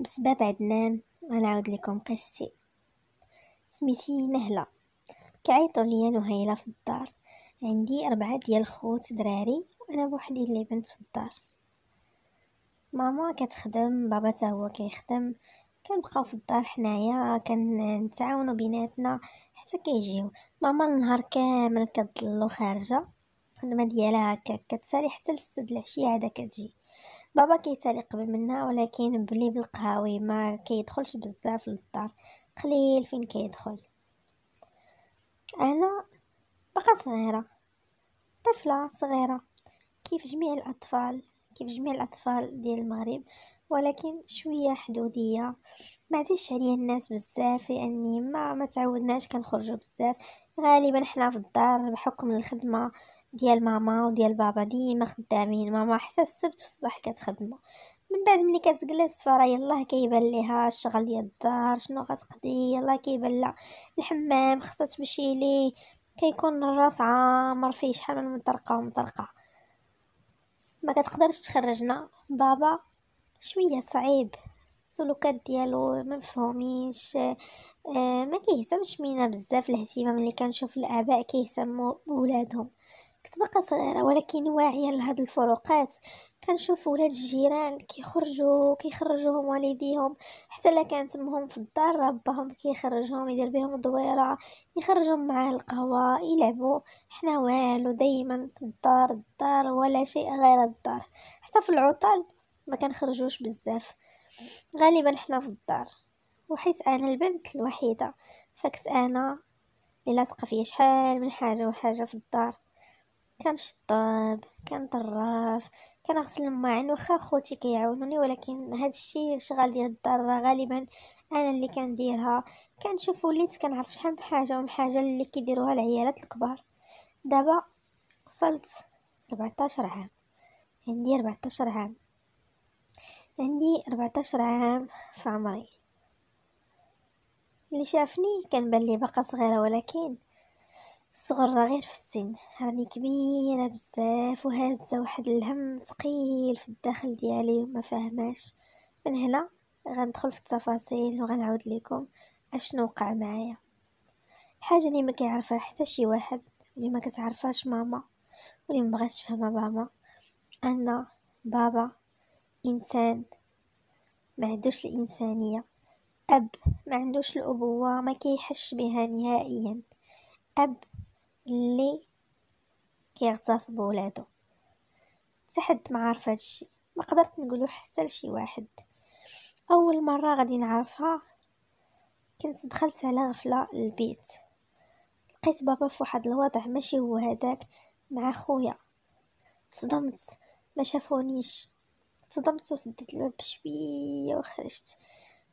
بسبب عدنان غنعاود لكم قصتي سميتي نهله كعيطوا ليا نهيله في الدار عندي أربعة ديال الخوت دراري وانا بوحدي اللي بنت في الدار ماما كتخدم بابا حتى هو كيخدم كنبقاو في الدار حنايا كنتعاونوا بيناتنا حتى كيجيو ماما النهار كامل كتضلو خارجه الخدمه ديالها هكاك كتسالي حتى للسد العشيه عاد كتجي بابا كيسالي قبل منا ولكن بلي بالقهاوي ما كيدخلش بزاف للدار قليل فين كيدخل انا بقى صغيره طفله صغيره كيف جميع الاطفال كيف جميع الاطفال ديال المغرب ولكن شويه حدوديه ما عزيزش عليا الناس بزاف لاني ما ما تعودناش كنخرجوا بزاف غالبا حنا في الدار بحكم الخدمه ديال ماما وديال بابا ديما خدامين ماما حتى السبت في الصباح كتخدم من بعد ملي كتجلس السفاره يلاه كيبان ليها الشغل ديال الدار شنو غتقضي يلاه كيبان لها الحمام خاصها تمشي ليه كيكون الراس عامر فيه شحال من مطرقه ومطرقه ما كتقدرش تخرجنا بابا شويه صعيب السلوكات ديالو ما مفهومينش آه، ما كيهتمش مينا بزاف الاهتمام اللي كنشوف الاباء كيهتموا بولادهم كنت باقا صغيره ولكن واعيه لهاد الفروقات كنشوف ولاد الجيران كيخرجوا كيخرجوهم والديهم حتى لا كانت امهم في الدار ربهم كيخرجهم يدير بهم دويرة يخرجهم معاه القهوه يلعبوا حنا والو دائما الدار الدار ولا شيء غير الدار حتى في العطل ما كنخرجوش بزاف غالبا حنا في الدار وحيت انا البنت الوحيده فكنت انا اللي لاصقه فيا شحال من حاجه وحاجه في الدار كان شطاب كان طراف كان غسل الماعن واخا خوتي كيعاونوني ولكن هذا الشيء الشغل ديال الدار غالبا انا اللي كنديرها كنشوف وليت كنعرف شحال من حاجه ومن حاجه اللي كيديروها العيالات الكبار دابا وصلت 14 عام عندي 14 عام عندي 14 عام في عمري اللي شافني كان بان لي باقا صغيره ولكن الصغر غير في السن راني كبيره بزاف وهازه واحد الهم ثقيل في الداخل ديالي وما فاهماش من هنا غندخل في التفاصيل وغنعاود لكم اشنو وقع معايا الحاجه اللي ما كيعرفها حتى شي واحد اللي ما كتعرفهاش ماما واللي ما بغاتش تفهمها ماما ان بابا انسان ما عندوش الانسانيه اب ما عندوش الابوه ما كيحش بها نهائيا اب اللي كيغتصب ولادو تحد حد ما عارف هادشي ما قدرت نقولو حتى لشي واحد اول مره غادي نعرفها كنت دخلت على غفله للبيت لقيت بابا في واحد الوضع ماشي هو هداك مع خويا تصدمت ما شافونيش تصدمت وسديت الباب بشويه وخرجت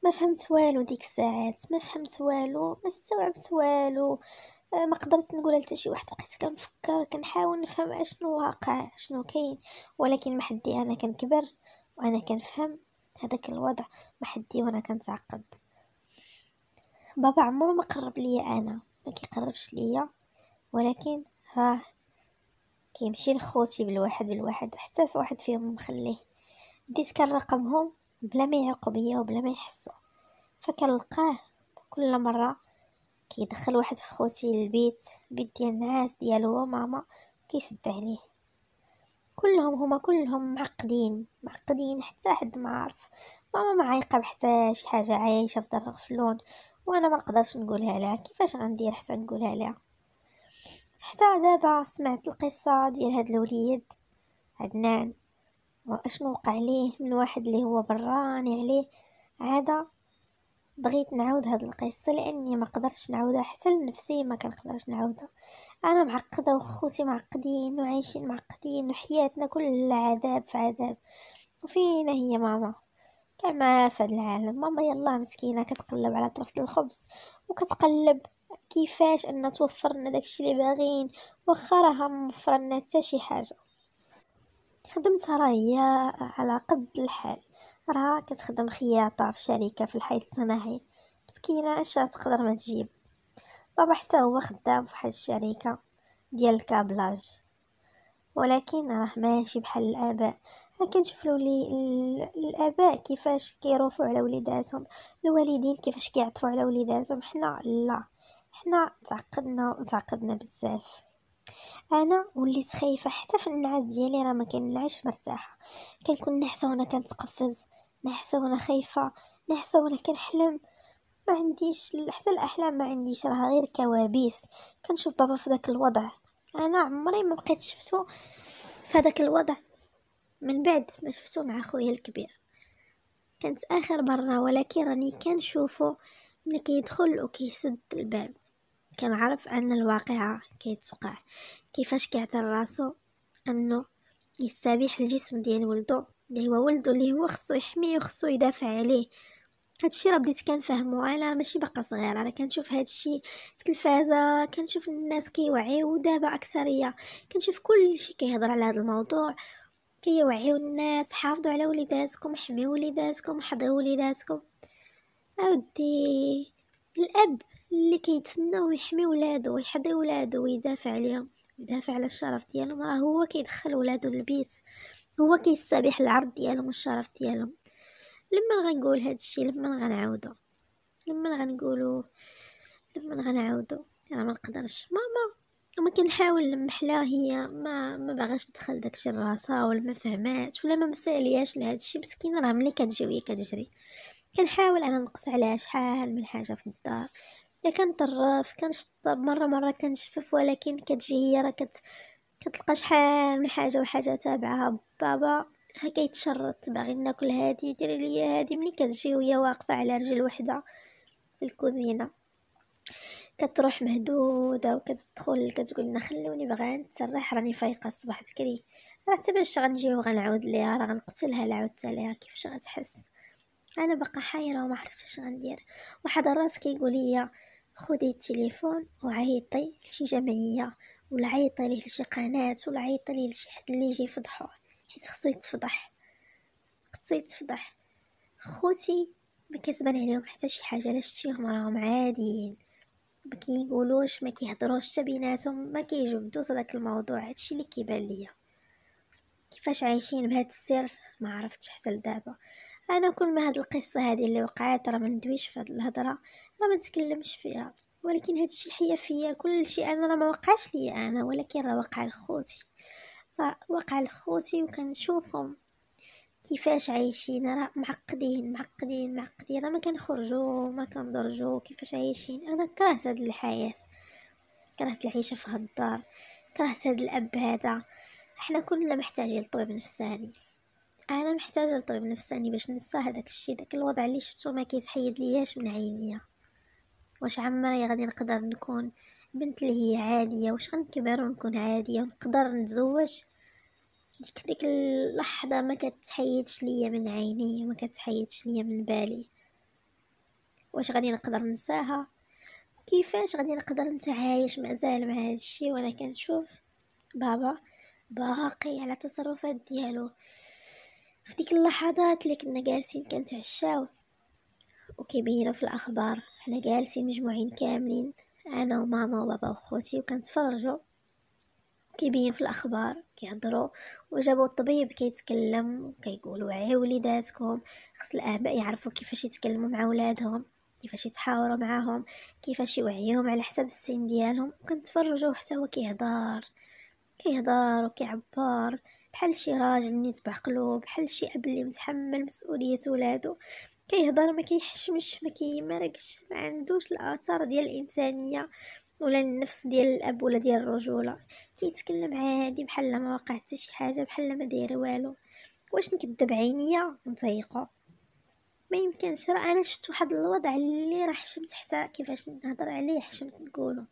ما فهمت والو ديك الساعات ما فهمت والو ما استوعبت والو آه، ما قدرت نقولها لتا شي واحد بقيت كنفكر كنحاول نفهم اشنو واقع اشنو كاين ولكن ما حدي انا كنكبر وانا كنفهم هذاك الوضع ما حدي وانا كنتعقد بابا عمرو ما قرب ليا انا ما كيقربش ليا ولكن راه كيمشي لخوتي بالواحد بالواحد حتى في واحد فيهم مخليه بديت كنرقمهم بلا ما يعقوا بيا وبلا ما يحسوا فكنلقاه كل مره كيدخل واحد في خوتي للبيت البيت ديال النعاس ديالو هو ماما كيسد عليه كلهم هما كلهم معقدين معقدين حتى حد ما عارف ماما معيقه بحتى شي حاجه عايشه في دار غفلون وانا ما نقدرش نقولها لها كيفاش غندير حتى نقولها لها حتى دابا سمعت القصه ديال هاد الوليد عدنان واشنو وقع ليه من واحد اللي هو براني عليه عاده بغيت نعاود هاد القصه لاني ما قدرتش نعاودها حتى لنفسي ما قدرش نعاودها انا معقده وخوتي معقدين وعايشين معقدين وحياتنا كلها عذاب في عذاب وفينا هي ماما كما في العالم ماما يلا مسكينه كتقلب على طرف الخبز وكتقلب كيفاش ان توفر لنا داكشي اللي باغين واخا راها موفر لنا حتى شي حاجه خدمتها راه هي على قد الحال راه كتخدم خياطة في شركة في الحي الصناعي مسكينة اش تقدر ما تجيب بابا حتى هو خدام في واحد الشركة ديال الكابلاج ولكن راه ماشي بحال الاباء كنشوف لي الاباء كيفاش كيروفوا على وليداتهم الوالدين كيفاش كيعطفوا على وليداتهم حنا لا حنا تعقدنا وتعقدنا بزاف انا وليت خايفه حتى في النعاس ديالي راه ما كنلعبش مرتاحه كنكون نحسه وانا كنتقفز نحسه وانا خايفه نحسه وانا كنحلم ما عنديش حتى الاحلام ما عنديش راه غير كوابيس كنشوف بابا في داك الوضع انا عمري ما بقيت شفتو في داك الوضع من بعد ما شفتو مع خويا الكبير كانت اخر مره ولكن راني كنشوفو ملي كيدخل وكيسد الباب كنعرف ان الواقعه كيتوقع كيفاش كيعطي راسو انه يستبيح الجسم ديال ولدو اللي هو ولدو اللي هو خصو يحميه وخصو يدافع عليه هادشي راه بديت كنفهمو انا ماشي باقا صغيره انا كنشوف هادشي في التلفازه كنشوف الناس كيوعيو دابا اكثريه كنشوف كلشي كيهضر على هذا الموضوع كيوعيو الناس حافظوا على وليداتكم حميو وليداتكم حضيو وليداتكم اودي الاب اللي كيتسنى ويحمي ولادو ويحضي ولادو ويدافع عليهم يدافع على الشرف ديالهم راه هو كيدخل ولادو للبيت هو كيستبيح العرض ديالهم والشرف ديالهم لما غنقول هذا الشيء لما غنعاودو لما غنقولو لما غنعاودو راه ما نقدرش ماما وما كنحاول نمحلا هي ما ما باغاش تدخل داكشي لراسها ولا ما فهماتش ولا ما مسالياش لهذا الشيء مسكينه راه ملي كتجي وهي كتجري كنحاول انا نقص عليها شحال من حاجه في الدار الا كان طراف كان شطاب مره مره كنجفف ولكن كتجي هي راه كت كتلقى شحال من حاجه وحاجه تابعها بابا ها كيتشرط باغي ناكل هادي ديري ليا هادي ملي كتجي وهي واقفه على رجل وحده في الكوزينه كتروح مهدوده وكتدخل كتقول لنا خلوني بغا نتسرح راني فايقه الصباح بكري راه حتى باش غنجي وغنعاود ليها راه غنقتلها العاود ليها كيفاش غتحس انا بقى حيرة وما عرفتش غندير واحد الراس كيقول لي خدي التليفون وعيطي لشي جمعيه ولا عيطي ليه لشي قناه ولا عيطي ليه لشي حد اللي يجي يفضحوه حيت خصو يتفضح خصو يتفضح خوتي ما كتبان عليهم حتى شي حاجه لا شتيهم راهم عاديين ما كيقولوش ما كيهضروش حتى بيناتهم ما كيجبدوا هذاك الموضوع هادشي اللي كيبان ليا كيفاش عايشين بهاد السر ما عرفتش حتى لدابا انا كل ما هاد القصه هذه اللي وقعت راه ما ندويش في هاد الهضره راه ما نتكلمش فيها ولكن هاد الشيء حيا فيا كل شيء انا راه ما وقعش ليا انا ولكن راه وقع لخوتي راه وقع لخوتي وكنشوفهم كيفاش عايشين راه معقدين معقدين معقدين راه ما كنخرجوا ما كندرجوا كيفاش عايشين انا كرهت هاد الحياه كرهت العيشه في هاد الدار كرهت هاد الاب هذا حنا كلنا محتاجين لطبيب نفساني انا محتاجه لطبيب نفساني باش ننسى هذاك الشيء داك الوضع اللي شفتو ما كيتحيد لياش من عينيا واش عمري غادي نقدر نكون بنت اللي هي عاديه واش غنكبر ونكون عاديه ونقدر نتزوج ديك ديك اللحظه ما كتحيدش ليا من عيني ما كتحيدش ليا من بالي واش غادي نقدر ننساها كيفاش غادي نقدر نتعايش مازال مع هذا الشيء وانا كنشوف بابا باقي على التصرفات ديالو في ديك اللحظات اللي كنا جالسين كنتعشاو وكيبينو في الاخبار حنا جالسين مجموعين كاملين انا وماما وبابا وخوتي وكنتفرجوا كيبين في الاخبار كيهضروا وجابوا الطبيب كيتكلم كيقولوا عي وليداتكم خص الاباء يعرفوا كيفاش يتكلموا مع ولادهم كيفاش يتحاوروا معاهم كيفاش يوعيهم على حسب السن ديالهم وكنتفرجوا حتى هو كيهضر كيهضر وكيعبر بحال شي راجل نيت بعقلو بحال شي اب اللي متحمل مسؤوليه ولادو كيهضر ما كيحشمش ما كيمرقش ما عندوش الاثار ديال الانسانيه ولا النفس ديال الاب ولا ديال الرجوله كيتكلم عادي بحال ما وقع حتى شي حاجه بحال ما داير والو واش نكذب عينيا نطيقو ما يمكنش راه انا شفت واحد الوضع اللي راه حشمت حتى كيفاش نهضر عليه حشمت نقوله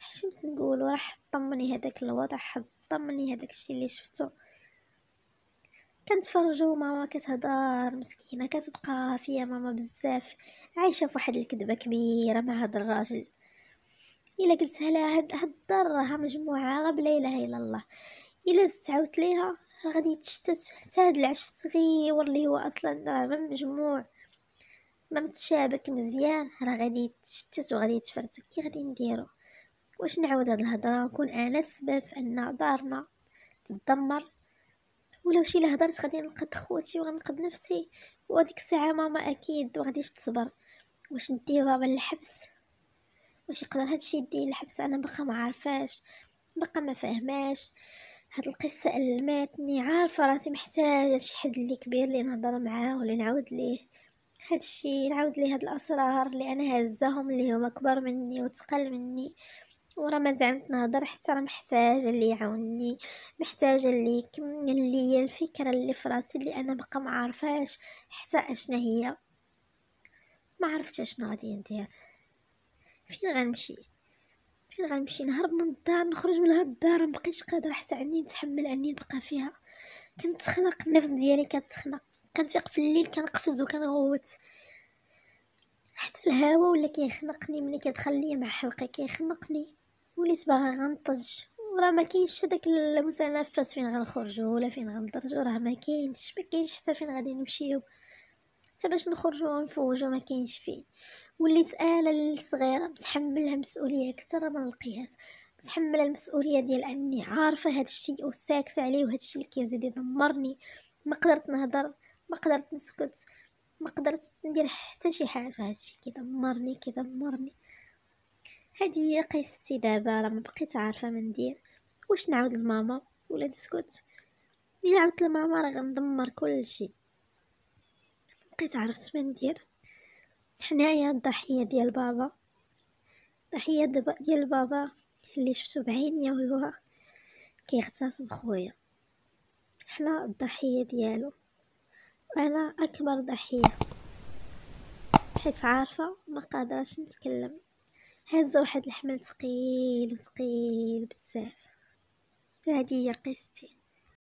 حشمت نقوله راح طمني هذاك الوضع حظ طمني هذاك الشيء اللي شفته كنتفرجو ماما كتهضر مسكينه كتبقى فيا ماما بزاف عايشه في واحد الكذبه كبيره مع هذا الراجل الا قلت لها هاد الدار راه مجموعه غير بلا اله الا الله الا زدت عاودت ليها غادي يتشتت حتى هاد العش الصغير اللي هو اصلا راه ما مجموع ما متشابك مزيان راه غادي يتشتت وغادي يتفرتك كي غادي نديرو واش نعاود هاد الهضره نكون انا السبب في ان دارنا تدمر ولا شي لهضرت غادي نقد خوتي وغنقد نفسي وهاديك الساعه ماما اكيد غاديش تصبر واش ندي بابا للحبس واش يقدر هادشي يدي للحبس انا باقا ما عارفاش باقا ما فاهماش هاد القصه الماتني عارفه راسي محتاجه شي حد اللي كبير اللي نهضر معاه واللي نعاود ليه هادشي نعاود ليه هاد الاسرار اللي انا هزاهم اللي هما كبار مني وتقل مني ورا ما زعمت نهضر حتى راه محتاجه اللي يعاونني محتاجه اللي يكمل لي الفكره اللي في راسي اللي انا بقى ما عارفاش حتى اشنا هي ما عرفتش اشنو غادي ندير فين غنمشي فين غنمشي نهرب من الدار نخرج من هاد الدار مبقيتش قادره حتى عني نتحمل اني نبقى فيها كنتخنق النفس ديالي كتخنق كنفيق في الليل كنقفز وكنغوت حتى الهواء ولا كيخنقني ملي كدخل ليا مع حلقي كيخنقني وليت باغا غنطج وراه ما كاينش هذاك المتنفس فين غنخرجوا ولا فين غنضرجوا راه ما كاينش ما كاينش حتى فين غادي نمشيو حتى باش نخرجوا ونفوجوا ما كاينش فين وليت انا الصغيره متحملها مسؤوليه اكثر من القياس متحمله المسؤوليه ديال اني عارفه هذا الشيء وساكته عليه وهذا الشيء اللي كيزيد يدمرني ما قدرت نهضر ما قدرت نسكت ما قدرت ندير حتى شي حاجه هذا الشيء كيدمرني كيدمرني هذه هي قصتي دابا راه ما بقيت عارفه ما ندير واش نعاود لماما ولا نسكت الا عاودت لماما راه غندمر كلشي بقيت عرفت ما ندير حنايا الضحيه ديال بابا الضحيه ديال بابا اللي شفتو بعينيا وهو كيغتصب خويا حنا الضحيه ديالو وانا اكبر ضحيه حيت عارفه ما قادراش نتكلم هازة واحد الحمل ثقيل وثقيل بزاف هذه هي قصتي